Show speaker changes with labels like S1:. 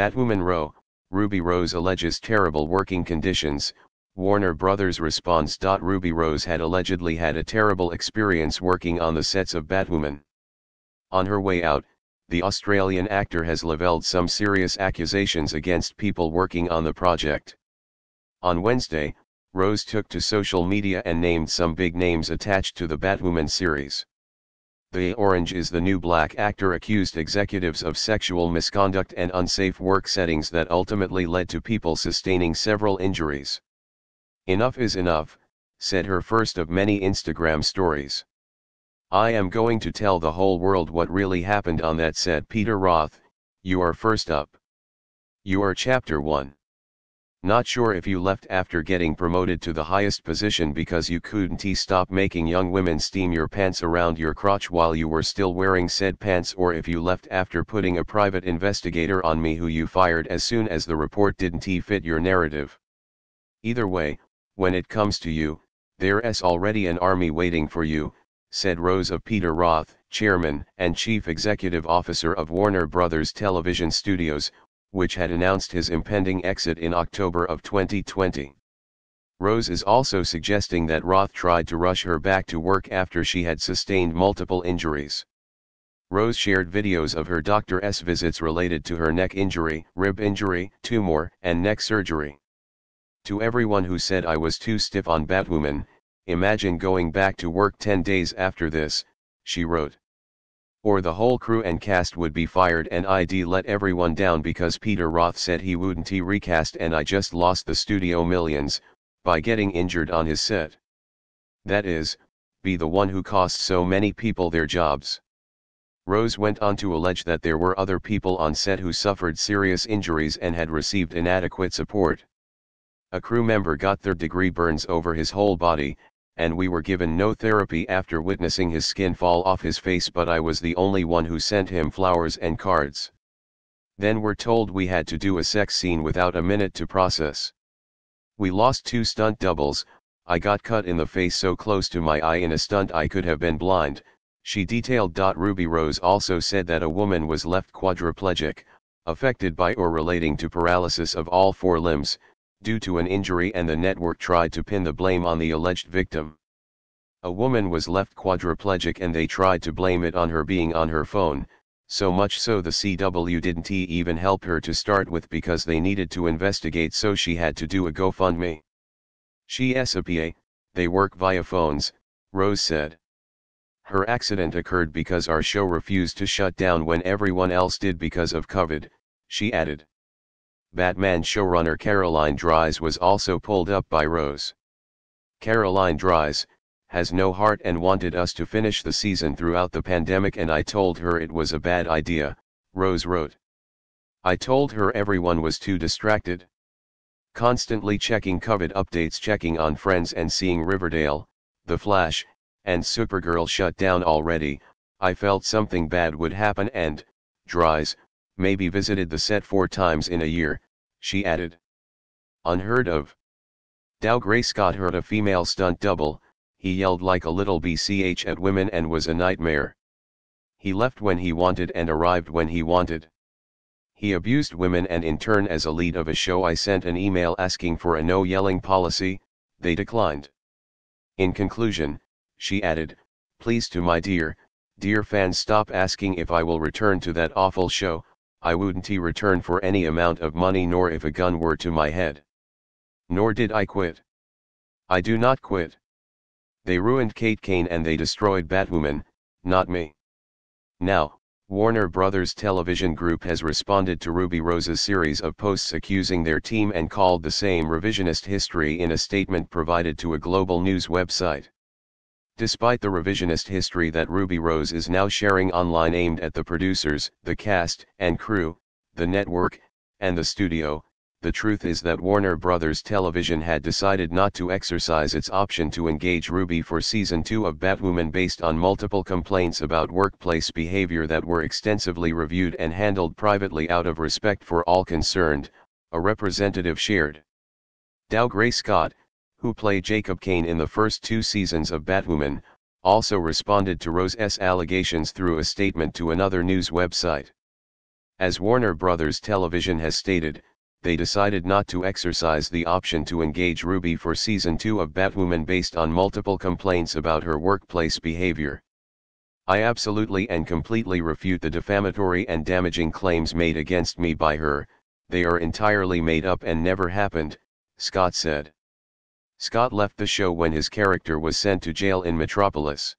S1: Batwoman Rowe, Ruby Rose alleges terrible working conditions, Warner Brothers responds. Ruby Rose had allegedly had a terrible experience working on the sets of Batwoman. On her way out, the Australian actor has levelled some serious accusations against people working on the project. On Wednesday, Rose took to social media and named some big names attached to the Batwoman series. The Orange is the new black actor accused executives of sexual misconduct and unsafe work settings that ultimately led to people sustaining several injuries. Enough is enough, said her first of many Instagram stories. I am going to tell the whole world what really happened on that set Peter Roth, you are first up. You are chapter 1. Not sure if you left after getting promoted to the highest position because you couldn't stop making young women steam your pants around your crotch while you were still wearing said pants or if you left after putting a private investigator on me who you fired as soon as the report didn't fit your narrative. Either way, when it comes to you, there's already an army waiting for you, said Rosa Peter Roth, chairman and chief executive officer of Warner Brothers Television Studios, which had announced his impending exit in October of 2020. Rose is also suggesting that Roth tried to rush her back to work after she had sustained multiple injuries. Rose shared videos of her doctor's visits related to her neck injury, rib injury, tumor, and neck surgery. To everyone who said I was too stiff on Batwoman, imagine going back to work 10 days after this, she wrote or the whole crew and cast would be fired and I'd let everyone down because Peter Roth said he wouldn't he recast and I just lost the studio millions, by getting injured on his set. That is, be the one who cost so many people their jobs. Rose went on to allege that there were other people on set who suffered serious injuries and had received inadequate support. A crew member got third-degree burns over his whole body, and we were given no therapy after witnessing his skin fall off his face but I was the only one who sent him flowers and cards. Then we're told we had to do a sex scene without a minute to process. We lost two stunt doubles, I got cut in the face so close to my eye in a stunt I could have been blind, she detailed. Ruby Rose also said that a woman was left quadriplegic, affected by or relating to paralysis of all four limbs, due to an injury and the network tried to pin the blame on the alleged victim. A woman was left quadriplegic and they tried to blame it on her being on her phone, so much so the CW didn't even help her to start with because they needed to investigate so she had to do a GoFundMe. She's a PA, they work via phones, Rose said. Her accident occurred because our show refused to shut down when everyone else did because of COVID, she added. Batman showrunner Caroline Dries was also pulled up by Rose. Caroline Dries, has no heart and wanted us to finish the season throughout the pandemic and I told her it was a bad idea, Rose wrote. I told her everyone was too distracted. Constantly checking COVID updates checking on friends and seeing Riverdale, The Flash, and Supergirl shut down already, I felt something bad would happen and, Dries, maybe visited the set four times in a year, she added. Unheard of. Dow Gray Scott heard a female stunt double, he yelled like a little BCH at women and was a nightmare. He left when he wanted and arrived when he wanted. He abused women and in turn as a lead of a show I sent an email asking for a no yelling policy, they declined. In conclusion, she added, please to my dear, dear fans stop asking if I will return to that awful show, I wouldn't return for any amount of money nor if a gun were to my head. Nor did I quit. I do not quit. They ruined Kate Kane and they destroyed Batwoman, not me. Now, Warner Brothers Television Group has responded to Ruby Rose's series of posts accusing their team and called the same revisionist history in a statement provided to a global news website. Despite the revisionist history that Ruby Rose is now sharing online aimed at the producers, the cast and crew, the network, and the studio, the truth is that Warner Brothers Television had decided not to exercise its option to engage Ruby for season 2 of Batwoman based on multiple complaints about workplace behavior that were extensively reviewed and handled privately out of respect for all concerned, a representative shared. Dow Gray Scott, who played Jacob Kane in the first two seasons of Batwoman, also responded to Rose's allegations through a statement to another news website. As Warner Brothers Television has stated, they decided not to exercise the option to engage Ruby for season 2 of Batwoman based on multiple complaints about her workplace behavior. I absolutely and completely refute the defamatory and damaging claims made against me by her, they are entirely made up and never happened, Scott said. Scott left the show when his character was sent to jail in Metropolis.